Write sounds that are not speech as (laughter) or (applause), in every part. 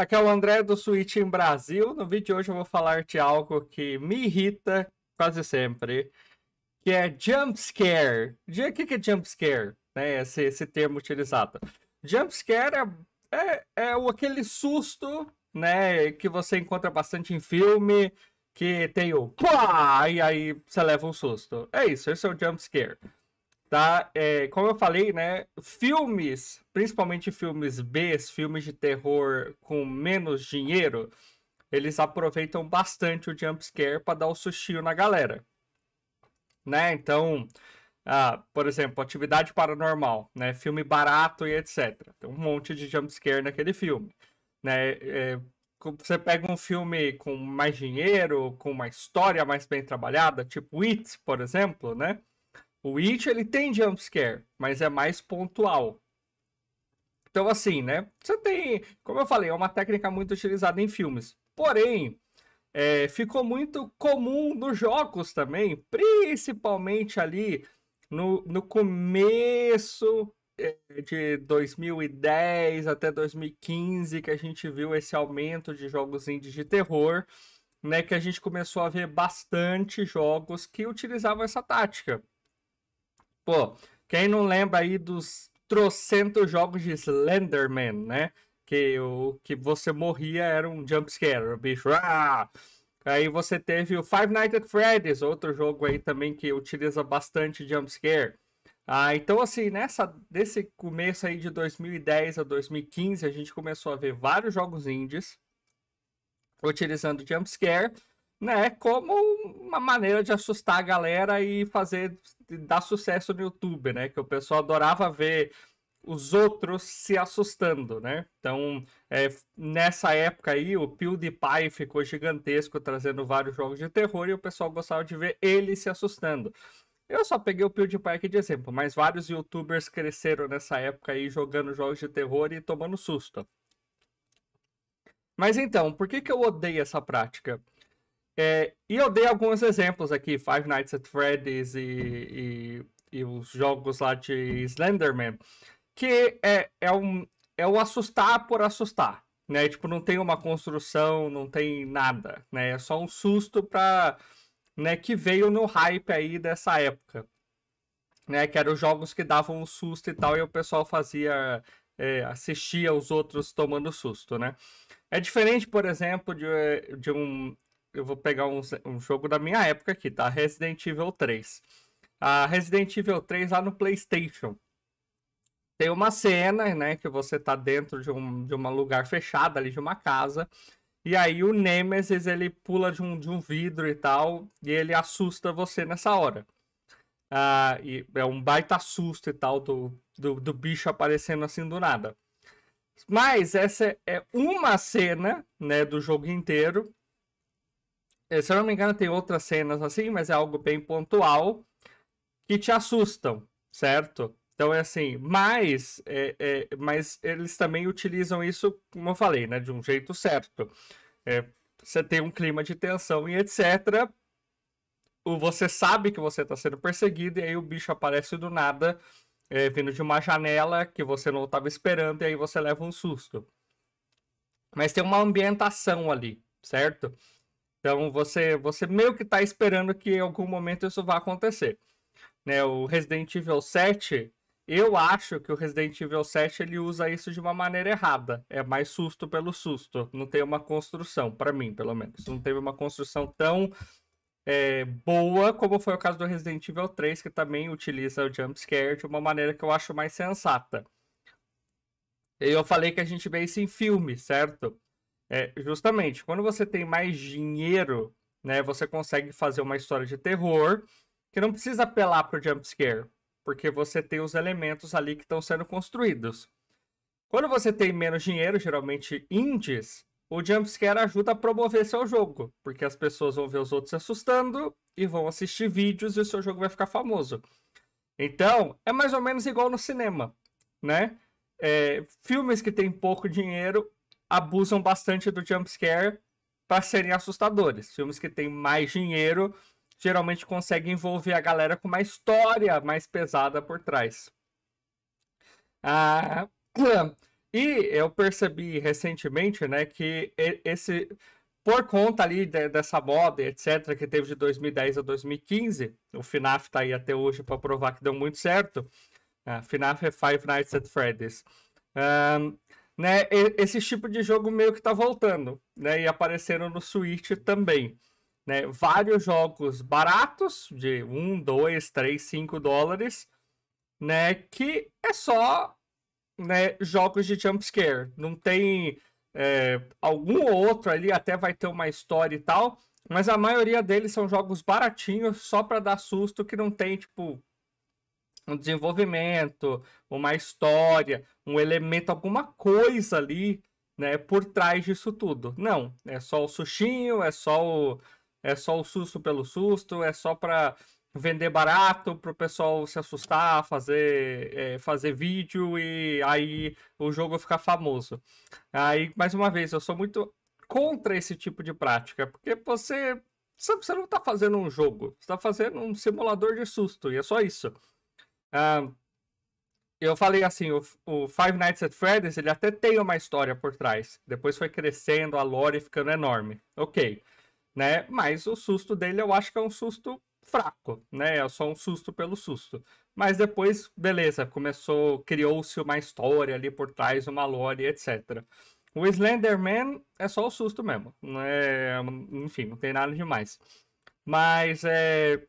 Aqui é o André do Switch em Brasil. No vídeo de hoje eu vou falar de algo que me irrita quase sempre, que é jumpscare. O que, que é jumpscare? Né? Esse, esse termo utilizado. Jumpscare é, é, é aquele susto né, que você encontra bastante em filme, que tem o pá, e aí você leva um susto. É isso, esse é o jumpscare tá? É, como eu falei, né? Filmes, principalmente filmes B, filmes de terror com menos dinheiro, eles aproveitam bastante o jumpscare para dar o sustinho na galera, né? Então, ah, por exemplo, Atividade Paranormal, né? Filme barato e etc. Tem um monte de jumpscare naquele filme, né? É, você pega um filme com mais dinheiro, com uma história mais bem trabalhada, tipo It, por exemplo, né? O It, ele tem jumpscare, mas é mais pontual. Então, assim, né? Você tem. Como eu falei, é uma técnica muito utilizada em filmes. Porém, é, ficou muito comum nos jogos também, principalmente ali no, no começo é, de 2010 até 2015 que a gente viu esse aumento de jogos indie de terror, né, que a gente começou a ver bastante jogos que utilizavam essa tática. Pô, quem não lembra aí dos trocentos jogos de Slenderman, né? Que o que você morria era um jumpscare, o bicho. Ah! Aí você teve o Five Nights at Freddy's, outro jogo aí também que utiliza bastante jumpscare. Ah, então assim, nessa desse começo aí de 2010 a 2015, a gente começou a ver vários jogos indies utilizando jumpscare né? Como uma maneira de assustar a galera e fazer dar sucesso no YouTube, né? Que o pessoal adorava ver os outros se assustando, né? Então, é, nessa época aí, o PewDiePie ficou gigantesco trazendo vários jogos de terror e o pessoal gostava de ver ele se assustando. Eu só peguei o PewDiePie aqui de exemplo, mas vários youtubers cresceram nessa época aí jogando jogos de terror e tomando susto. Mas então, por que, que eu odeio essa prática? É, e eu dei alguns exemplos aqui, Five Nights at Freddy's e, e, e os jogos lá de Slenderman, que é, é, um, é o assustar por assustar, né? Tipo, não tem uma construção, não tem nada, né? É só um susto pra, né, que veio no hype aí dessa época. Né, que eram jogos que davam um susto e tal, e o pessoal fazia, é, assistia os outros tomando susto, né? É diferente, por exemplo, de, de um eu vou pegar um, um jogo da minha época aqui, tá? Resident Evil 3. A Resident Evil 3 lá no PlayStation. Tem uma cena, né, que você tá dentro de um, de um lugar fechado ali, de uma casa. E aí o Nemesis, ele pula de um, de um vidro e tal, e ele assusta você nessa hora. Ah, e é um baita susto e tal do, do, do bicho aparecendo assim do nada. Mas essa é uma cena, né, do jogo inteiro é, se eu não me engano, tem outras cenas assim, mas é algo bem pontual que te assustam, certo? Então é assim, mas, é, é, mas eles também utilizam isso, como eu falei, né, de um jeito certo. É, você tem um clima de tensão e etc. O, você sabe que você está sendo perseguido e aí o bicho aparece do nada, é, vindo de uma janela que você não estava esperando e aí você leva um susto. Mas tem uma ambientação ali, certo? Então você, você meio que está esperando que em algum momento isso vá acontecer. Né, o Resident Evil 7, eu acho que o Resident Evil 7 ele usa isso de uma maneira errada. É mais susto pelo susto. Não tem uma construção, para mim, pelo menos. Não teve uma construção tão é, boa como foi o caso do Resident Evil 3, que também utiliza o jumpscare de uma maneira que eu acho mais sensata. E eu falei que a gente vê isso em filme, certo? É, justamente, quando você tem mais dinheiro, né, você consegue fazer uma história de terror que não precisa apelar pro jump scare, porque você tem os elementos ali que estão sendo construídos. Quando você tem menos dinheiro, geralmente indies, o jumpscare ajuda a promover seu jogo, porque as pessoas vão ver os outros se assustando e vão assistir vídeos e o seu jogo vai ficar famoso. Então, é mais ou menos igual no cinema, né? É, filmes que têm pouco dinheiro abusam bastante do jumpscare para serem assustadores. Filmes que têm mais dinheiro geralmente conseguem envolver a galera com uma história mais pesada por trás. Ah, (clears throat) e eu percebi recentemente, né, que esse por conta ali de, dessa moda, etc, que teve de 2010 a 2015, o FNAF está aí até hoje para provar que deu muito certo. Uh, ah, FNAF é Five Nights at Freddy's. Um, ah, né, esse tipo de jogo meio que tá voltando, né, e aparecendo no Switch também, né, vários jogos baratos, de 1, 2, 3, 5 dólares, né, que é só, né, jogos de jumpscare, não tem é, algum outro ali, até vai ter uma história e tal, mas a maioria deles são jogos baratinhos, só para dar susto, que não tem, tipo, um desenvolvimento, uma história, um elemento, alguma coisa ali, né, por trás disso tudo. Não, é só o sustinho, é só o, é só o susto pelo susto, é só para vender barato para o pessoal se assustar, fazer, é, fazer vídeo e aí o jogo ficar famoso. Aí, mais uma vez, eu sou muito contra esse tipo de prática, porque você, sabe, você não está fazendo um jogo, você está fazendo um simulador de susto e é só isso eu falei assim, o, o, Five Nights at Freddy's, ele até tem uma história por trás. Depois foi crescendo a lore ficando enorme. Ok. Né? Mas o susto dele eu acho que é um susto fraco, né? É só um susto pelo susto. Mas depois, beleza, começou, criou-se uma história ali por trás, uma lore, etc. O Slenderman é só o susto mesmo, né? Enfim, não tem nada demais. Mas é,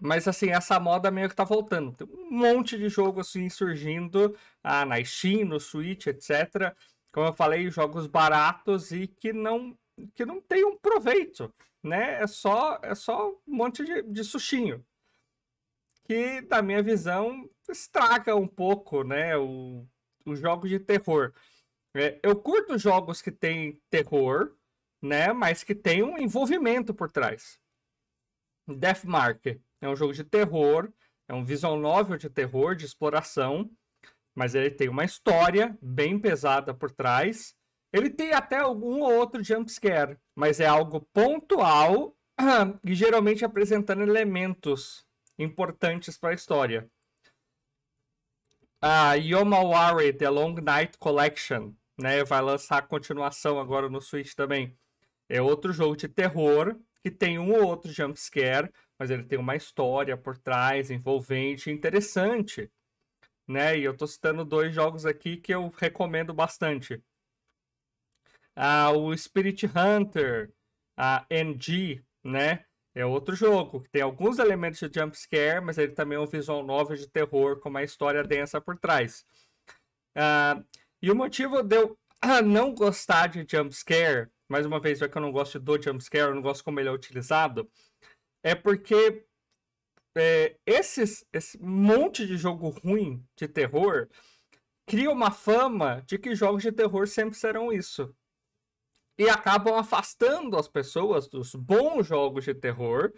mas assim, essa moda meio que tá voltando. Tem um monte de jogo assim surgindo ah, na Steam, no Switch, etc. Como eu falei, jogos baratos e que não que não tem um proveito, né? É só é só um monte de, de sushinho Que na minha visão estraga um pouco, né, o, o jogo de terror. É, eu curto jogos que têm terror, né, mas que tem um envolvimento por trás. Deathmark é um jogo de terror, é um visual novel de terror, de exploração, mas ele tem uma história bem pesada por trás. Ele tem até algum ou outro jumpscare, mas é algo pontual (clears throat) e geralmente apresentando elementos importantes para a história. A Yomawari The Long Night Collection, né, vai lançar a continuação agora no Switch também. É outro jogo de terror que tem um ou outro jumpscare, mas ele tem uma história por trás envolvente, interessante, né? E eu tô citando dois jogos aqui que eu recomendo bastante. Ah, o Spirit Hunter, a NG, né? É outro jogo que tem alguns elementos de jump scare, mas ele também é um visual novel de terror com uma história densa por trás. Ah, e o motivo de eu (clears throat) não gostar de jump scare, mais uma vez, já que eu não gosto do jump scare, eu não gosto como ele é utilizado, é porque é, esses, esse monte de jogo ruim de terror cria uma fama de que jogos de terror sempre serão isso. E acabam afastando as pessoas dos bons jogos de terror,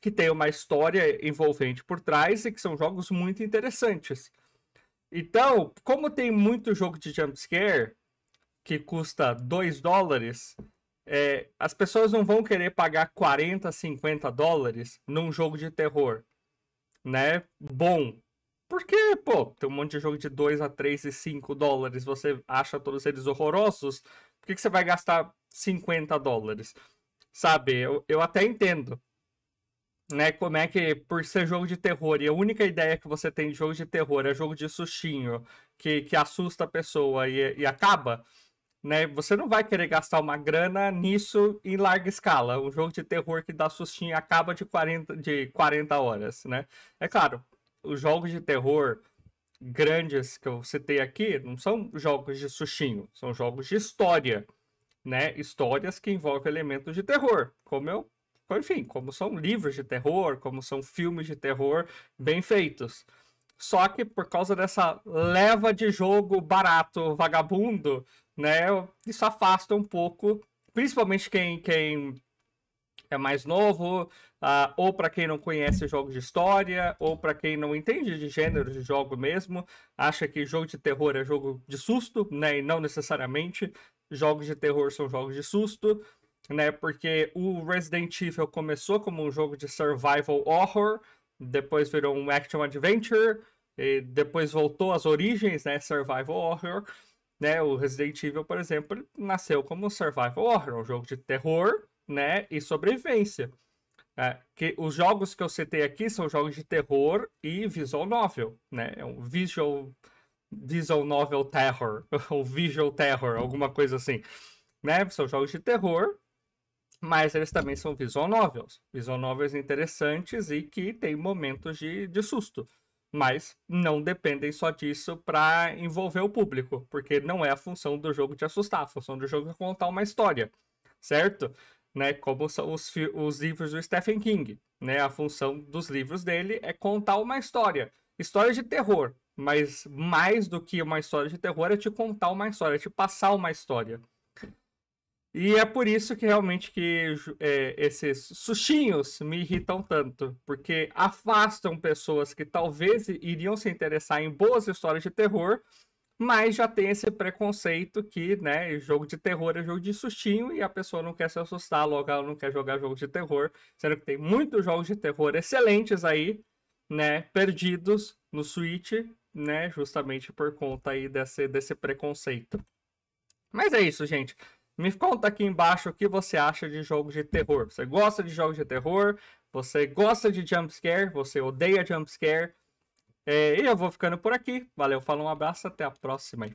que tem uma história envolvente por trás e que são jogos muito interessantes. Então, como tem muito jogo de jumpscare, que custa 2 dólares, é, as pessoas não vão querer pagar 40, 50 dólares num jogo de terror, né? Bom. Porque, pô, tem um monte de jogo de 2 a 3 e 5 dólares, você acha todos eles horrorosos, por que, que você vai gastar 50 dólares? Sabe, eu, eu até entendo. Né, como é que, por ser jogo de terror, e a única ideia que você tem de jogo de terror é jogo de sustinho, que, que assusta a pessoa e, e acaba, né? Você não vai querer gastar uma grana nisso em larga escala. Um jogo de terror que dá sustinho acaba de 40, de 40 horas, né? É claro, os jogos de terror grandes que eu citei aqui não são jogos de sustinho, são jogos de história, né? Histórias que envolvem elementos de terror, como eu, enfim, como são livros de terror, como são filmes de terror bem feitos. Só que por causa dessa leva de jogo barato, vagabundo, né? Isso afasta um pouco, principalmente quem, quem é mais novo, uh, ou para quem não conhece jogos de história, ou para quem não entende de gênero de jogo mesmo, acha que jogo de terror é jogo de susto, né? E não necessariamente jogos de terror são jogos de susto, né? Porque o Resident Evil começou como um jogo de survival horror, depois virou um action adventure, depois voltou às origens, né, survival horror, né? O Resident Evil, por exemplo, nasceu como survival horror, um jogo de terror, né, e sobrevivência. É, que os jogos que eu citei aqui são jogos de terror e visual novel, né? É um visual visual novel terror (laughs) ou visual terror, alguma coisa assim, né? São jogos de terror mas eles também são visual novels. Visual novels interessantes e que tem momentos de, de susto. Mas não dependem só disso para envolver o público, porque não é a função do jogo te assustar, a função do jogo é contar uma história, certo? Né, como são os, os livros do Stephen King. Né? A função dos livros dele é contar uma história. História de terror, mas mais do que uma história de terror é te contar uma história, é te passar uma história. E é por isso que realmente que é, esses sushinhos me irritam tanto, porque afastam pessoas que talvez iriam se interessar em boas histórias de terror, mas já tem esse preconceito que, né, jogo de terror é jogo de sustinho e a pessoa não quer se assustar, logo ela não quer jogar jogo de terror, sendo que tem muitos jogos de terror excelentes aí, né, perdidos no Switch, né, justamente por conta aí desse, desse preconceito. Mas é isso, gente. Me conta aqui embaixo o que você acha de jogo de terror. Você gosta de jogos de terror? Você gosta de jumpscare? Você odeia jumpscare? É, e eu vou ficando por aqui. Valeu, falou, um abraço, até a próxima.